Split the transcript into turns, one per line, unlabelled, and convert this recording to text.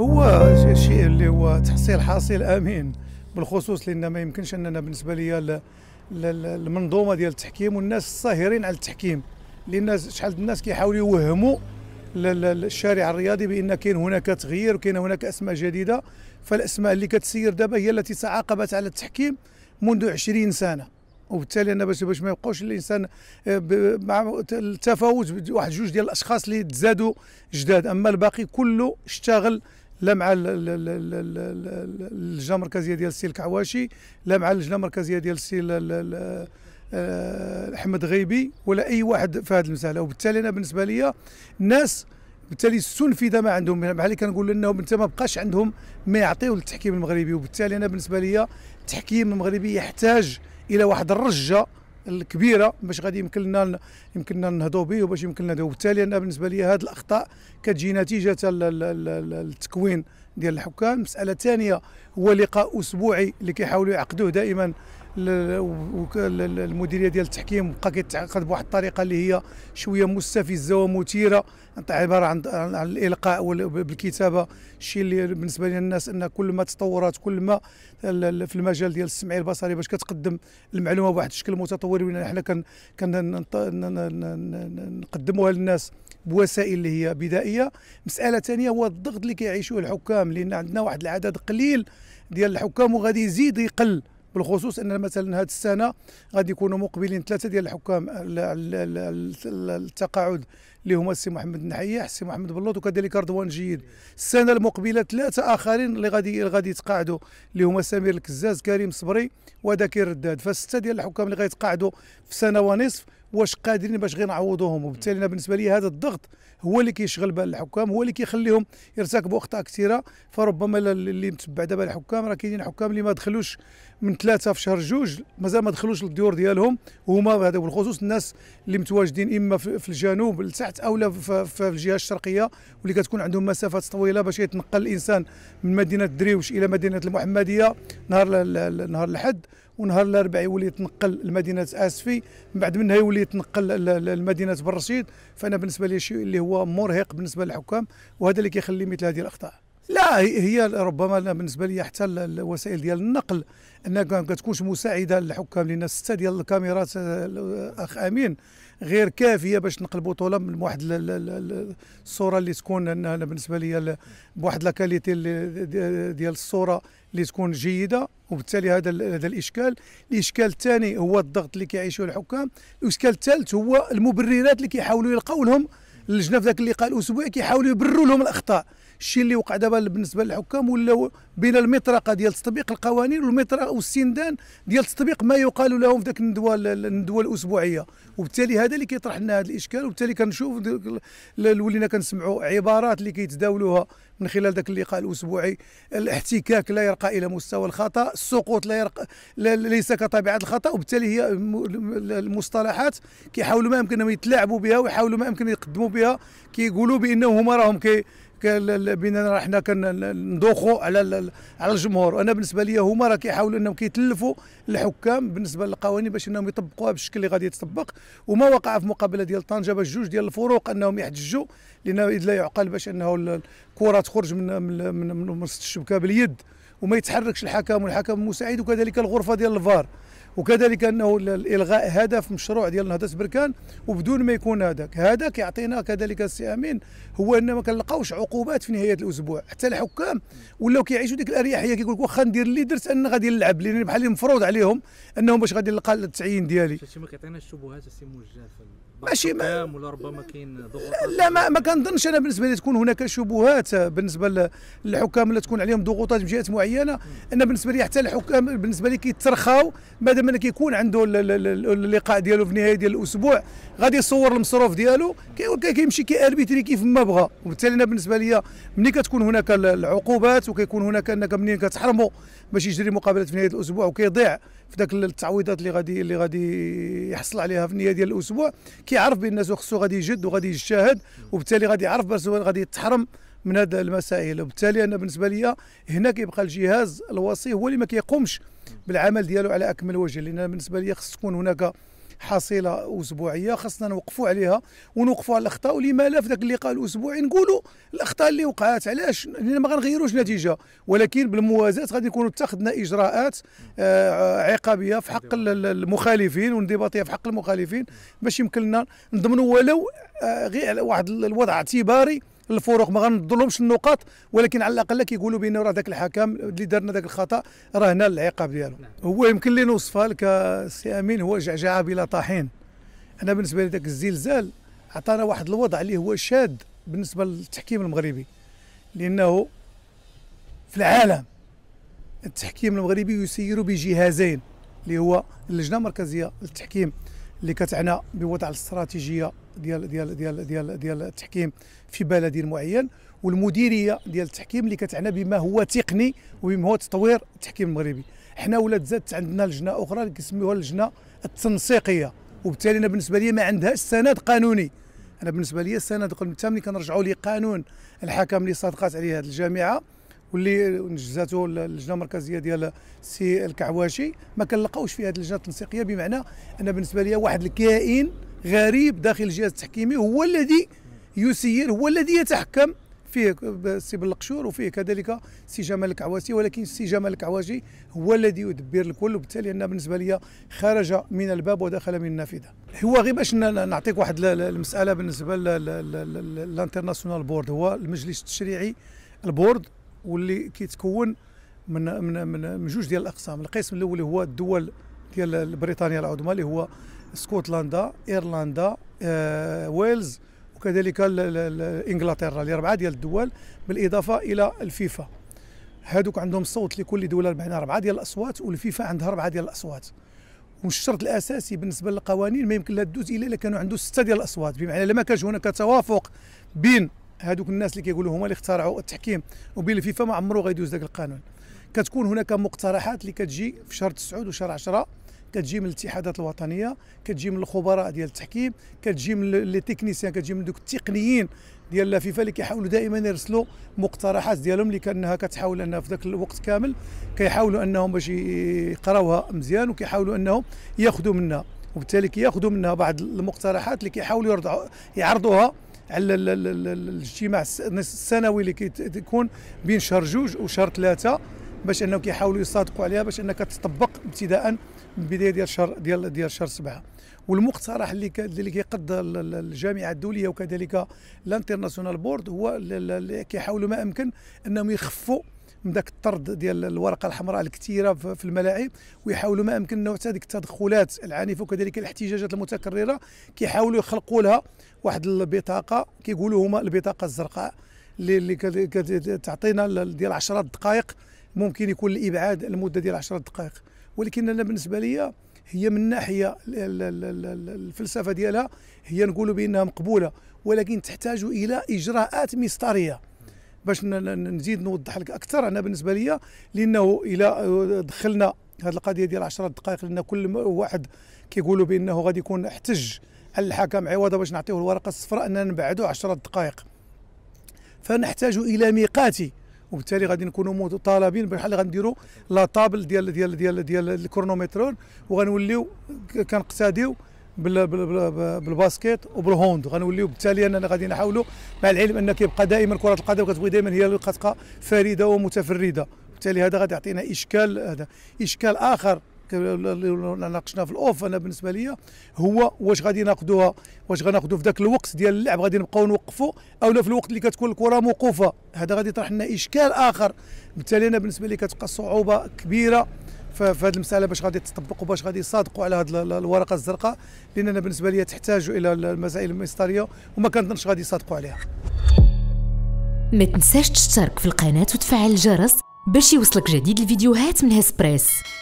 هو شيء اللي هو تحصيل حاصل امين بالخصوص لان ما يمكنش اننا بالنسبه لي المنظومه ديال التحكيم والناس الصاهرين على التحكيم لان شحال الناس كيحاولوا يوهموا الشارع الرياضي بان كاين هناك تغيير وكاين هناك اسماء جديده فالاسماء اللي كتسير دابا هي التي تعاقبت على التحكيم منذ 20 سنه وبالتالي انا باش باش ما يبقاوش الانسان آه، مع التفاوت واحد جوج ديال الاشخاص اللي تزادوا جداد اما الباقي كله اشتغل لا مع اللجنه المركزيه ديال السي الكعواشي لا مع اللجنه المركزيه ديال السي آه، احمد غيبي ولا اي واحد في هذه المساله وبالتالي انا بالنسبه لي الناس بالتالي استنفذ ما عندهم بحال اللي كنقول انهم انت ما بقاش عندهم ما يعطيو للتحكيم المغربي وبالتالي انا بالنسبه لي التحكيم المغربي يحتاج الى واحد الرجه الكبيره باش غادي يمكن لنا يمكن لنا نهضوا به وباش يمكن لنا وبالتالي انا بالنسبه لي هذه الاخطاء كتجي نتيجه التكوين ديال الحكام مساله ثانيه هو لقاء اسبوعي اللي كيحاولوا يعقدوه دائما المديريه ديال التحكيم بقى كيتعقد بواحد الطريقه اللي هي شويه مستفزه ومثيره عباره عن الالقاء بالكتابه الشيء اللي بالنسبه للناس ان كل ما تطورت كل ما في المجال ديال السمعي البصري باش كتقدم المعلومه بواحد الشكل متطور وين حنا كنقدموها للناس بوسائل اللي هي بدائيه مساله ثانيه هو الضغط اللي كيعيشوه الحكام لان عندنا واحد العدد قليل ديال الحكام وغادي يزيد يقل بالخصوص ان مثلا هذه السنه غادي يكونوا مقبلين ثلاثه ديال الحكام التقاعد اللي هما السي محمد النحيح السي محمد بلوط وكذلك رضوان جيد السنه المقبله ثلاثه اخرين اللي غادي غادي يتقاعدوا اللي هما سمير الكزاز كريم صبري وذكي الرداد فسته ديال الحكام اللي غيتقاعدوا في سنه ونصف واش قادرين باش غير نعوضوهم وبالتالي انا بالنسبه لي هذا الضغط هو اللي كيشغل بال الحكام هو اللي كيخليهم يرتكبوا اخطاء كثيره فربما اللي متبع دابا الحكام راه كاينين حكام اللي ما دخلوش من ثلاثه في شهر جوج مازال ما دخلوش للديور ديالهم وهما هذا بالخصوص الناس اللي متواجدين اما في الجنوب لتحت او في الجهه الشرقيه واللي كتكون عندهم مسافات طويله باش يتنقل الانسان من مدينه دريوش الى مدينه المحمديه نهار نهار الاحد ونهار الاربعاء يولي يتنقل لمدينه اسفي من بعد منها يولي يتنقل لمدينه بالرشيد فانا بالنسبه لي شيء اللي هو مرهق بالنسبه للحكام وهذا اللي كيخلي مثل هذه الاخطاء لا هي ربما أنا بالنسبه لي حتى الوسائل ديال النقل انها ما كتكونش مساعده للحكام لان سته ديال الكاميرات آه، الاخ امين غير كافيه باش تنقل بطوله من واحد الصوره اللي تكون انا بالنسبه لي بواحد لاكاليتي ديال الصوره اللي تكون جيده وبالتالي هذا هذا الاشكال الاشكال الثاني هو الضغط اللي كيعيشوه الحكام الاشكال الثالث هو المبررات اللي كيحاولوا يلقاو لهم اللجنه في ذاك اللقاء الاسبوعي كيحاولوا يبرروا لهم الاخطاء الشيء اللي وقع دابا بالنسبه للحكام ولاو بين المطرقه ديال تطبيق القوانين والمطرقه والسندان ديال تطبيق ما يقال لهم في ذاك الندوه الندوه الاسبوعيه وبالتالي هذا اللي كيطرح لنا هذا الاشكال وبالتالي كنشوف ولينا كنسمعوا عبارات اللي كيتداولوها من خلال ذاك اللقاء الاسبوعي الاحتكاك لا يرقى الى مستوى الخطا السقوط لا يرقى ليس كطبيعه الخطا وبالتالي هي المصطلحات كيحاولوا ما يمكن يتلاعبوا بها ويحاولوا ما يمكن يقدموا بها كيقولوا بانه هما راهم كي بيننا حنا كندوخوا على على الجمهور انا بالنسبه لي هما راه كيحاولوا انهم كيتلفوا الحكام بالنسبه للقوانين باش انهم يطبقوها بالشكل اللي غادي يتطبق وما وقع في مقابله ديال طنجه باش جوج ديال الفروق انهم يحتجوا لان لا يعقل باش انه الكره تخرج من من من, من الشبكه باليد وما يتحركش الحكم والحكم المساعد وكذلك الغرفه ديال الفار وكذلك انه الغاء هدف مشروع ديال نهضه بركان وبدون ما يكون هذاك هذا كيعطينا كذلك السي امين هو ان ما كنلقاوش عقوبات في نهايه الاسبوع حتى الحكام ولاو كيعيشوا ديك الاريحيه كيقول لك واخا ندير اللي درت ان غادي نلعب لان بحال مفروض عليهم انهم باش غادي نلقى التعيين ديالي شي ما كيعطيناش الشبهات السي موجه ماشي ما ولا ربما كاين ضغوطات لا ما, ما كنظنش انا بالنسبه لي تكون هناك شبهات بالنسبه للحكام اللي تكون عليهم ضغوطات من جهات معينه انا بالنسبه لي حتى الحكام بالنسبه لي كيترخاو ماذا بعد من كيكون عنده اللقاء ديالو في نهايه ديال الاسبوع غادي يصور المصروف ديالو كيمشي كياربيتري كيف ما بغى وبالتالي انا بالنسبه لي ملي كتكون هناك العقوبات وكيكون هناك انك منين كتحرمه باش يجري مقابلات في نهايه الاسبوع وكيضيع في ذاك التعويضات اللي غادي اللي غادي يحصل عليها في النهايه ديال الاسبوع كيعرف بان خصو غادي يجد وغادي يجتهد وبالتالي غادي يعرف باش غادي يتحرم من هذه المسائل وبالتالي انا بالنسبه لي هنا كيبقى الجهاز الوصي هو اللي ما كيقومش بالعمل ديالو على اكمل وجه لان بالنسبه لي خص تكون هناك حصيله اسبوعيه خصنا نوقفوا عليها ونوقفوا على الاخطاء ولما لا في ذاك اللقاء الاسبوعي نقولوا الاخطاء اللي وقعت علاش لان ما غنغيروش نتيجه ولكن بالموازاه غادي نكونوا اتخذنا اجراءات آه، عقابيه في حق المخالفين وانضباطيه في حق المخالفين باش يمكن لنا نضمنوا ولو آه، غير واحد الوضع اعتباري الفروق ما غنظلمش النقاط ولكن على الاقل كيقولوا بان راه ذاك الحكم اللي دارنا ذاك الخطا راه هنا العقاب ديالو نعم. هو يمكن لي نوصفها لك سي امين هو جعجعه بلا طحين انا بالنسبه لي ذاك الزلزال عطانا واحد الوضع اللي هو شاد بالنسبه للتحكيم المغربي لانه في العالم التحكيم المغربي يسير بجهازين اللي هو اللجنه المركزيه للتحكيم اللي كتعنى بوضع الاستراتيجيه ديال ديال ديال ديال ديال التحكيم في بلد معين والمديريه ديال التحكيم اللي كتعنى بما هو تقني وبما هو تطوير التحكيم المغربي حنا ولات زادت عندنا لجنه اخرى اللي كنسميوها اللجنه التنسيقيه وبالتالي انا بالنسبه لي ما عندهاش سند قانوني انا بالنسبه لي السند قلت ملي كنرجعوا لقانون الحكم اللي صادقات عليه هذه الجامعه واللي نجزاته اللجنه المركزيه ديال السي الكعواشي ما كنلقاوش في هذه اللجنه التنسيقيه بمعنى انا بالنسبه لي واحد الكائن غريب داخل الجهاز التحكيمي هو الذي يسير هو الذي يتحكم فيه سي بلقشور وفيه كذلك سي جمال الكعواسي ولكن سي جمال الكعواشي هو الذي يدبر الكل وبالتالي انا بالنسبه لي خرج من الباب ودخل من النافذه هو غير باش نعطيك واحد المساله بالنسبه للانترناسيونال بورد هو المجلس التشريعي البورد واللي كيتكون من من من, جوج ديال الاقسام القسم الاول اللي هو الدول ديال بريطانيا العظمى اللي هو اسكتلندا ايرلندا آه، ويلز وكذلك انجلترا اللي ربعه ديال الدول بالاضافه الى الفيفا هادوك عندهم صوت لكل دوله بمعنى ربعه ديال الاصوات والفيفا عندها ربعه ديال الاصوات والشرط الاساسي بالنسبه للقوانين ما يمكن لها تدوز الا الا كانوا عنده سته ديال الاصوات بمعنى لما كانش هناك توافق بين هذوك الناس اللي كيقولوا هما اللي اخترعوا التحكيم وبين الفيفا ما عمره غيدوز ذاك القانون كتكون هناك مقترحات اللي كتجي في شهر 9 وشهر 10 كتجي من الاتحادات الوطنيه كتجي من الخبراء ديال التحكيم كتجي من لي تكنيسيان كتجي من دوك التقنيين ديال الفيفا اللي كيحاولوا دائما يرسلوا مقترحات ديالهم اللي كانها كتحاول انها في ذاك الوقت كامل كيحاولوا انهم باش يقراوها مزيان وكيحاولوا انهم ياخذوا منها وبالتالي كياخذوا منها بعض المقترحات اللي كيحاولوا يعرضوها على الاجتماع السنوي اللي كيكون بين شهر جوج وشهر ثلاثه باش انهم كيحاولوا يصادقوا عليها باش انها كتطبق ابتداء من بدايه ديال شهر ديال ديال شهر سبعه والمقترح اللي اللي كيقد الجامعه الدوليه وكذلك الانترناسيونال بورد هو اللي كيحاولوا ما امكن انهم يخفوا من ذاك الطرد ديال الورقه الحمراء الكثيره في الملاعب ويحاولوا ما امكن نوع هذيك التدخلات العنيفه وكذلك الاحتجاجات المتكرره كيحاولوا يخلقوا لها واحد البطاقه كيقولوا هما البطاقه الزرقاء اللي تعطينا ديال 10 دقائق ممكن يكون الابعاد المده ديال 10 دقائق ولكن انا بالنسبه لي هي من ناحيه الفلسفه ديالها هي نقولوا بانها مقبوله ولكن تحتاج الى اجراءات مسطريه باش نزيد نوضح لك اكثر انا بالنسبه لي لانه الى آه، دخلنا هذه القضيه ديال 10 دقائق لان كل واحد كيقولوا بانه غادي يكون احتج على الحكم عوضا باش نعطيه الورقه الصفراء اننا نبعدوا 10 دقائق فنحتاج الى ميقات وبالتالي غادي نكونوا مطالبين بحال غنديروا لا طابل ديال ديال ديال ديال الكرونومترون وغنوليو كنقتاديو بالباسكيت وبالهوند غنوليو بالتالي اننا غادي نحاولوا مع العلم ان كيبقى دائما كره القدم كتبغي دائما هي اللي كتبقى فريده ومتفرده بالتالي هذا غادي يعطينا اشكال هذا اشكال اخر اللي ناقشنا في الاوف انا بالنسبه لي هو واش غادي ناخذوها واش غناخذوا في ذاك الوقت ديال اللعب غادي نبقاو نوقفوا اولا في الوقت اللي كتكون الكره موقوفه هذا غادي يطرح لنا اشكال اخر بالتالي انا بالنسبه لي كتبقى صعوبه كبيره في هذه المساله باش غادي تطبق باش غادي يصادقوا على هذه الورقه الزرقاء لاننا بالنسبه لي تحتاج الى المسائل المسطريه وما كنظنش غادي يصادقوا عليها ما تنساش تشترك في القناه وتفعل الجرس باش يوصلك جديد الفيديوهات من هسبريس